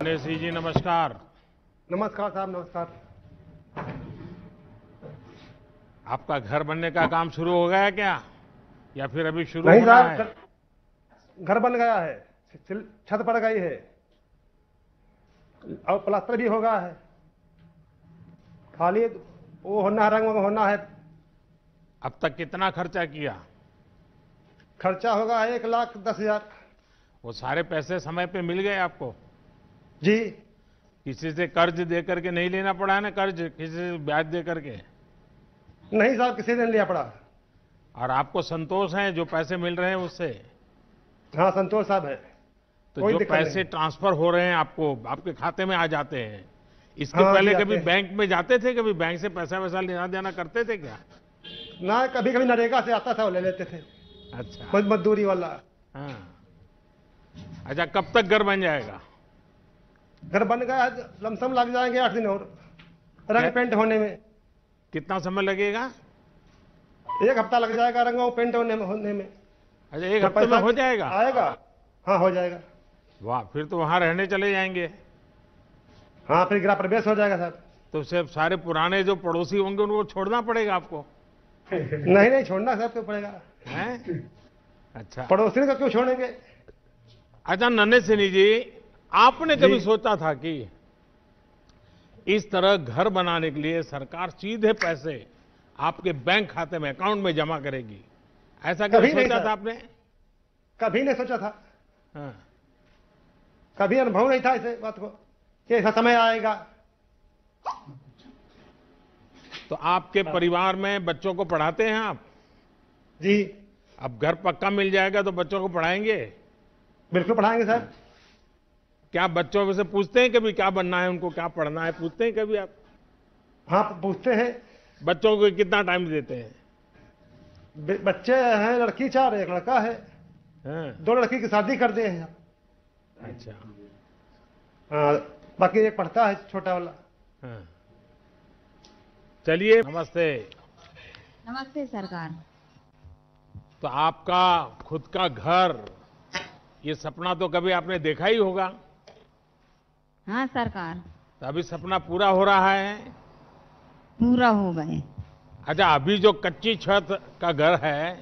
गणेश जी नमस्कार नमस्कार साहब नमस्कार आपका घर बनने का काम शुरू हो गया क्या या फिर अभी शुरू नहीं है? घर बन गया है छत पड़ गई है और प्लास्टर भी होगा है खाली वो होना है रंग होना है अब तक कितना खर्चा किया खर्चा होगा एक लाख दस हजार वो सारे पैसे समय पे मिल गए आपको जी किसी से कर्ज दे करके नहीं लेना पड़ा है ना कर्ज किसी से ब्याज दे करके नहीं साहब किसी ने लिया पड़ा और आपको संतोष है जो पैसे मिल रहे हैं उससे हाँ संतोष साहब है तो जो पैसे ट्रांसफर हो रहे हैं आपको आपके खाते में आ जाते हैं इसके हाँ, पहले कभी बैंक में जाते थे कभी बैंक से पैसा वैसा लेना देना करते थे क्या ना कभी कभी नरेगा से आता था वो ले लेते थे अच्छा मजदूरी वाला हाँ अच्छा कब तक घर बन जाएगा घर बन गया लमसम लग जाएंगे आठ दिन और रंग पेंट होने में कितना समय लगेगा एक हफ्ता लग जाएगा रंग पेंट होने में होने में अच्छा एक तो हफ्ते में हो जाएगा आएगा हाँ हो जाएगा वाह फिर तो वहाँ रहने चले जाएंगे हाँ फिर गृह प्रवेश हो जाएगा सर तो सिर्फ सारे पुराने जो पड़ोसी होंगे उनको छोड़ना पड़ेगा आपको नहीं नहीं छोड़ना सर क्यों तो पड़ेगा अच्छा पड़ोसी का क्यों छोड़ेंगे अच्छा नन्हे सिनी जी आपने कभी सोचा था कि इस तरह घर बनाने के लिए सरकार सीधे पैसे आपके बैंक खाते में अकाउंट में जमा करेगी ऐसा कभी सोचा था आपने कभी नहीं सोचा था हाँ। कभी अनुभव नहीं था ऐसे बात को कि ऐसा समय आएगा तो आपके हाँ। परिवार में बच्चों को पढ़ाते हैं आप जी अब घर पक्का मिल जाएगा तो बच्चों को पढ़ाएंगे बिल्कुल पढ़ाएंगे सर क्या बच्चों में से पूछते हैं कभी क्या बनना है उनको क्या पढ़ना है पूछते हैं कभी आप हाँ पूछते हैं बच्चों को कितना टाइम देते हैं बच्चे हैं लड़की चार एक लड़का है हाँ। दो लड़की की शादी कर दिए हैं अच्छा हाँ, बाकी एक पढ़ता है छोटा वाला हाँ। चलिए नमस्ते नमस्ते सरकार तो आपका खुद का घर ये सपना तो कभी आपने देखा ही होगा हाँ सरकार तो अभी सपना पूरा हो रहा है पूरा हो गए अच्छा अभी जो कच्ची छत का घर है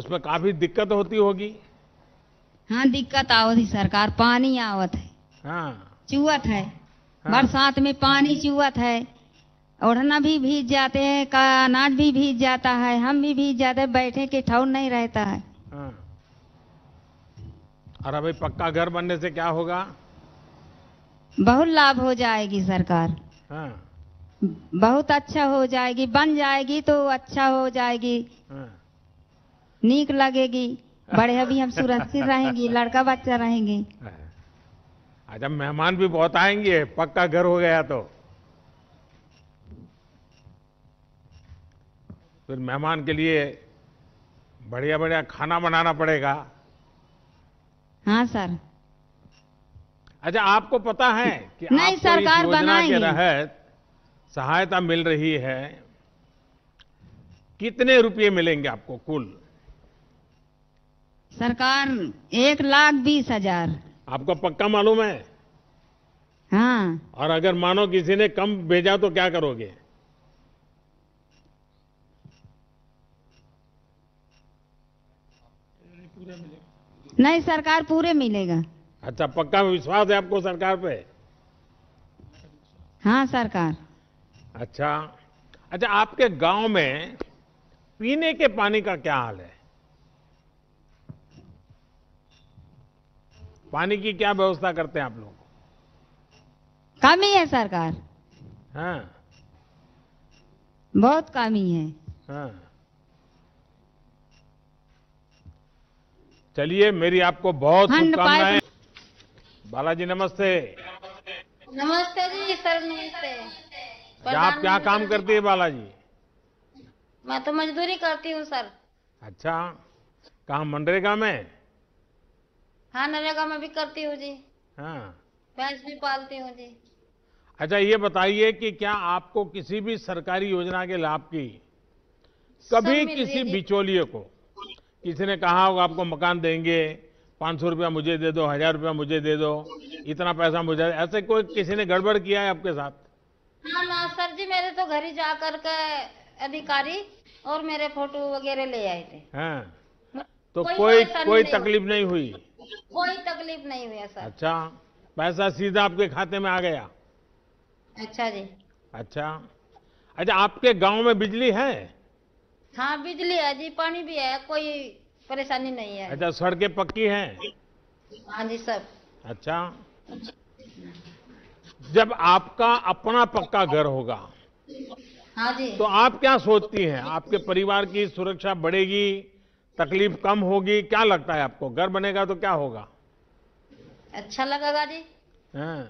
उसमें काफी दिक्कत होती होगी हाँ दिक्कत आवत है सरकार पानी आवत है हाँ चुवत है हाँ। बरसात में पानी चुवत है ओढ़ना भी भीग जाते हैं का अनाज भी भीग जाता है हम भी भीग जाते हैं बैठे के ठौर नहीं रहता है हाँ। और अभी पक्का घर बनने से क्या होगा बहुत लाभ हो जाएगी सरकार हाँ। बहुत अच्छा हो जाएगी बन जाएगी तो अच्छा हो जाएगी हाँ। नीक लगेगी बड़े अभी हम सुरक्षित रहेंगे लड़का बच्चा रहेंगे आज हाँ। हम अच्छा, मेहमान भी बहुत आएंगे पक्का घर हो गया तो फिर मेहमान के लिए बढ़िया बढ़िया खाना बनाना पड़ेगा हाँ सर अच्छा आपको पता है कि नहीं सरकार बनाएंगे रहत सहायता मिल रही है कितने रुपये मिलेंगे आपको कुल सरकार एक लाख बीस हजार आपको पक्का मालूम है हाँ और अगर मानो किसी ने कम भेजा तो क्या करोगे नहीं सरकार पूरे मिलेगा अच्छा पक्का विश्वास है आपको सरकार पे हाँ सरकार अच्छा अच्छा आपके गांव में पीने के पानी का क्या हाल है पानी की क्या व्यवस्था करते हैं आप लोग कमी है सरकार हाँ बहुत कमी है हाँ चलिए मेरी आपको बहुत शुभकामनाएं बालाजी नमस्ते नमस्ते जी सर नमस्ते आप क्या काम करती है बालाजी मैं तो मजदूरी करती हूँ सर अच्छा कहा मनरेगा में हाँ नरेगा में भी करती हूँ जी हाँ भैंस भी पालती हूँ जी अच्छा ये बताइए कि क्या आपको किसी भी सरकारी योजना के लाभ की कभी किसी बिचौलिए को किसी ने कहा होगा आपको मकान देंगे पाँच सौ रुपया मुझे दे दो हजार रुपया मुझे दे दो इतना पैसा मुझे ऐसे कोई किसी ने गड़बड़ किया है आपके साथ ना हाँ, ना हाँ, सर जी मेरे तो घर ही कर के अधिकारी और मेरे फोटो वगैरह ले आए थे हाँ। तो कोई कोई, कोई तकलीफ नहीं हुई कोई तकलीफ नहीं हुई सर अच्छा पैसा सीधा आपके खाते में आ गया अच्छा जी अच्छा अच्छा आपके गांव में बिजली है हाँ बिजली है जी पानी भी है कोई परेशानी नहीं है अच्छा सड़कें पक्की हैं हाँ जी सब अच्छा जब आपका अपना पक्का घर होगा हाँ जी तो आप क्या सोचती हैं आपके परिवार की सुरक्षा बढ़ेगी तकलीफ कम होगी क्या लगता है आपको घर बनेगा तो क्या होगा अच्छा लगेगा जी हाँ।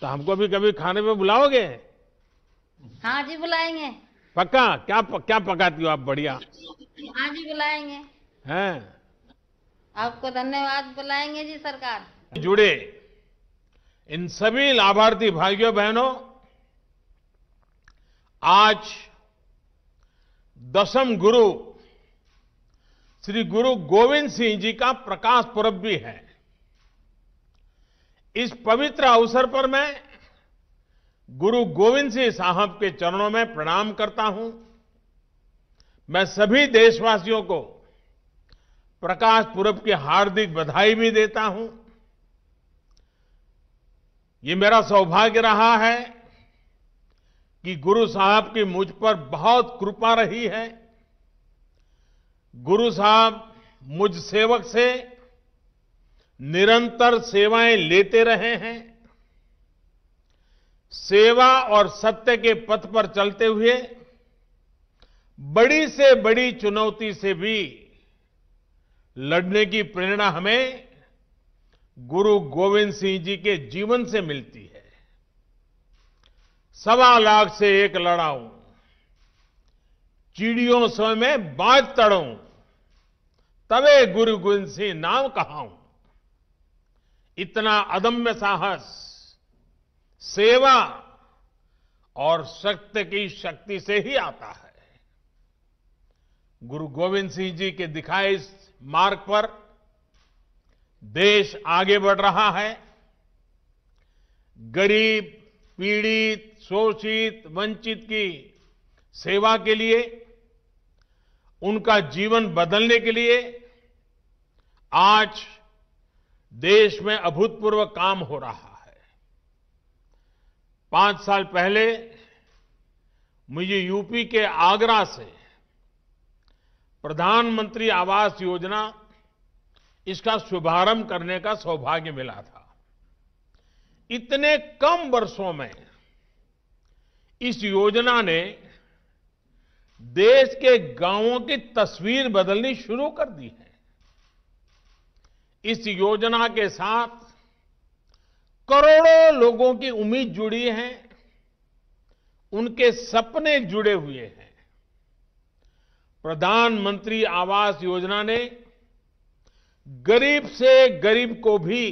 तो हमको भी कभी खाने में बुलाओगे हाँ जी बुलाएंगे पक्का क्या प, क्या पकाती हो आप बढ़िया हाँ जी बुलाएंगे हैं आपको धन्यवाद बुलाएंगे जी सरकार जुड़े इन सभी लाभार्थी भाइयों बहनों आज दसम गुरु श्री गुरु गोविंद सिंह जी का प्रकाश पर्व भी है इस पवित्र अवसर पर मैं गुरु गोविंद सिंह साहब के चरणों में प्रणाम करता हूं मैं सभी देशवासियों को प्रकाश पूर्व की हार्दिक बधाई भी देता हूं ये मेरा सौभाग्य रहा है कि गुरु साहब की मुझ पर बहुत कृपा रही है गुरु साहब मुझ सेवक से निरंतर सेवाएं लेते रहे हैं सेवा और सत्य के पथ पर चलते हुए बड़ी से बड़ी चुनौती से भी लड़ने की प्रेरणा हमें गुरु गोविंद सिंह जी के जीवन से मिलती है सवा लाख से एक लड़ाऊं चिड़ियों स्वयं में बाज तड़ू तवे गुरु गोविंद सिंह नाम कहाऊं इतना अदम्य साहस सेवा और सत्य की शक्ति से ही आता है गुरु गोविंद सिंह जी के दिखाए इस मार्ग पर देश आगे बढ़ रहा है गरीब पीड़ित शोषित वंचित की सेवा के लिए उनका जीवन बदलने के लिए आज देश में अभूतपूर्व काम हो रहा है पांच साल पहले मुझे यूपी के आगरा से प्रधानमंत्री आवास योजना इसका शुभारंभ करने का सौभाग्य मिला था इतने कम वर्षों में इस योजना ने देश के गांवों की तस्वीर बदलनी शुरू कर दी है इस योजना के साथ करोड़ों लोगों की उम्मीद जुड़ी है उनके सपने जुड़े हुए हैं प्रधानमंत्री आवास योजना ने गरीब से गरीब को भी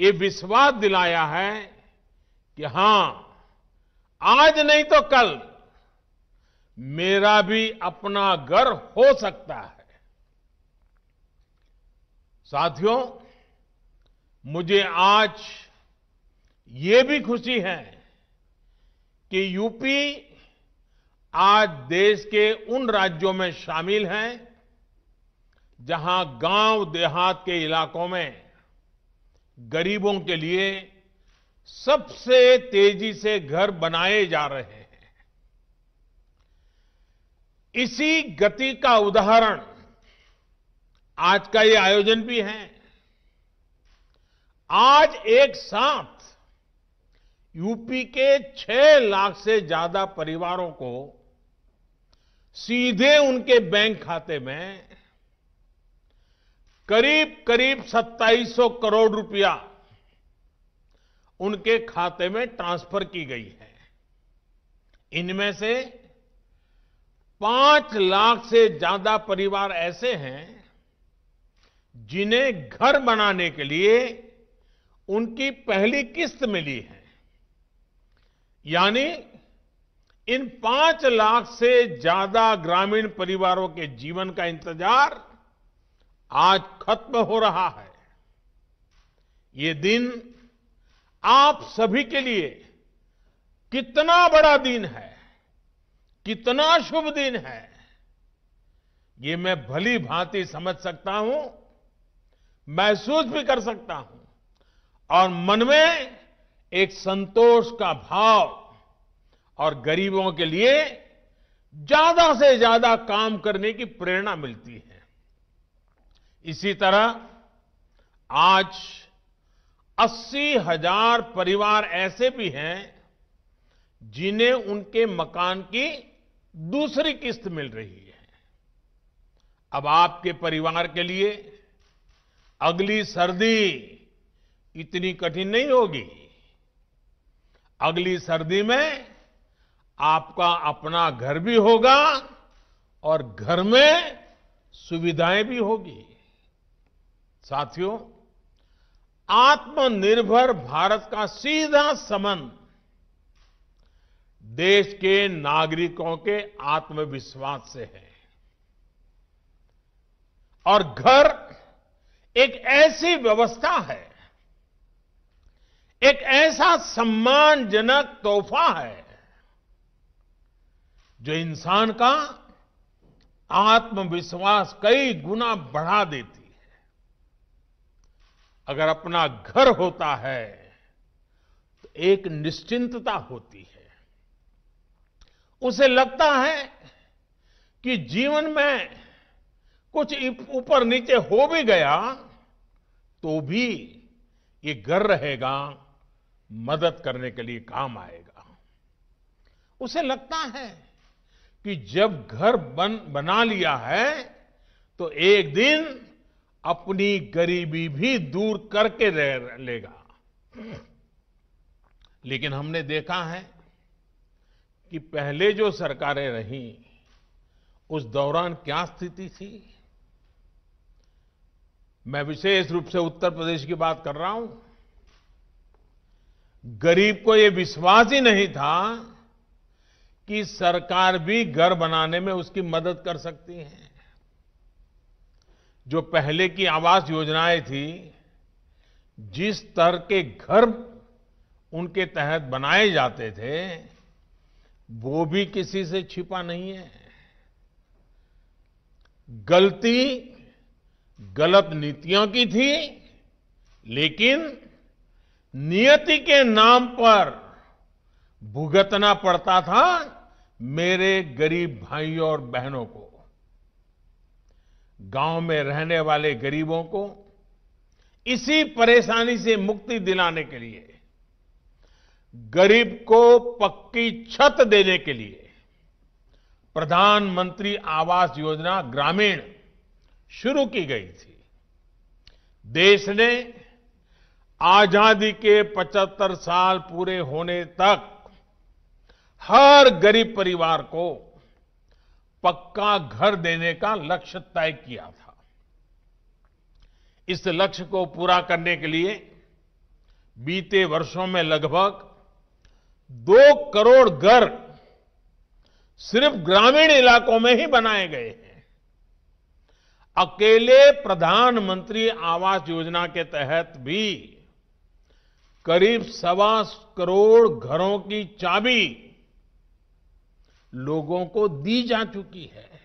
ये विश्वास दिलाया है कि हां आज नहीं तो कल मेरा भी अपना घर हो सकता है साथियों मुझे आज ये भी खुशी है कि यूपी आज देश के उन राज्यों में शामिल है जहां गांव देहात के इलाकों में गरीबों के लिए सबसे तेजी से घर बनाए जा रहे हैं इसी गति का उदाहरण आज का ये आयोजन भी है आज एक साथ यूपी के छह लाख से ज्यादा परिवारों को सीधे उनके बैंक खाते में करीब करीब 2700 करोड़ रुपया उनके खाते में ट्रांसफर की गई है इनमें से पांच लाख से ज्यादा परिवार ऐसे हैं जिन्हें घर बनाने के लिए उनकी पहली किस्त मिली है यानी इन पांच लाख से ज्यादा ग्रामीण परिवारों के जीवन का इंतजार आज खत्म हो रहा है ये दिन आप सभी के लिए कितना बड़ा दिन है कितना शुभ दिन है ये मैं भली भांति समझ सकता हूं महसूस भी कर सकता हूं और मन में एक संतोष का भाव और गरीबों के लिए ज्यादा से ज्यादा काम करने की प्रेरणा मिलती है इसी तरह आज अस्सी हजार परिवार ऐसे भी हैं जिन्हें उनके मकान की दूसरी किस्त मिल रही है अब आपके परिवार के लिए अगली सर्दी इतनी कठिन नहीं होगी अगली सर्दी में आपका अपना घर भी होगा और घर में सुविधाएं भी होगी साथियों आत्मनिर्भर भारत का सीधा संबंध देश के नागरिकों के आत्मविश्वास से है और घर एक ऐसी व्यवस्था है एक ऐसा सम्मानजनक तोहफा है जो इंसान का आत्मविश्वास कई गुना बढ़ा देती है अगर अपना घर होता है तो एक निश्चिंतता होती है उसे लगता है कि जीवन में कुछ ऊपर नीचे हो भी गया तो भी ये घर रहेगा मदद करने के लिए काम आएगा उसे लगता है कि जब घर बन बना लिया है तो एक दिन अपनी गरीबी भी दूर करके रह लेगा लेकिन हमने देखा है कि पहले जो सरकारें रही उस दौरान क्या स्थिति थी मैं विशेष रूप से उत्तर प्रदेश की बात कर रहा हूं गरीब को ये विश्वास ही नहीं था कि सरकार भी घर बनाने में उसकी मदद कर सकती है जो पहले की आवास योजनाएं थी जिस तरह के घर उनके तहत बनाए जाते थे वो भी किसी से छिपा नहीं है गलती गलत नीतियों की थी लेकिन नियति के नाम पर भुगतना पड़ता था मेरे गरीब भाइयों और बहनों को गांव में रहने वाले गरीबों को इसी परेशानी से मुक्ति दिलाने के लिए गरीब को पक्की छत देने के लिए प्रधानमंत्री आवास योजना ग्रामीण शुरू की गई थी देश ने आजादी के 75 साल पूरे होने तक हर गरीब परिवार को पक्का घर देने का लक्ष्य तय किया था इस लक्ष्य को पूरा करने के लिए बीते वर्षों में लगभग दो करोड़ घर सिर्फ ग्रामीण इलाकों में ही बनाए गए हैं अकेले प्रधानमंत्री आवास योजना के तहत भी करीब सवा करोड़ घरों की चाबी लोगों को दी जा चुकी है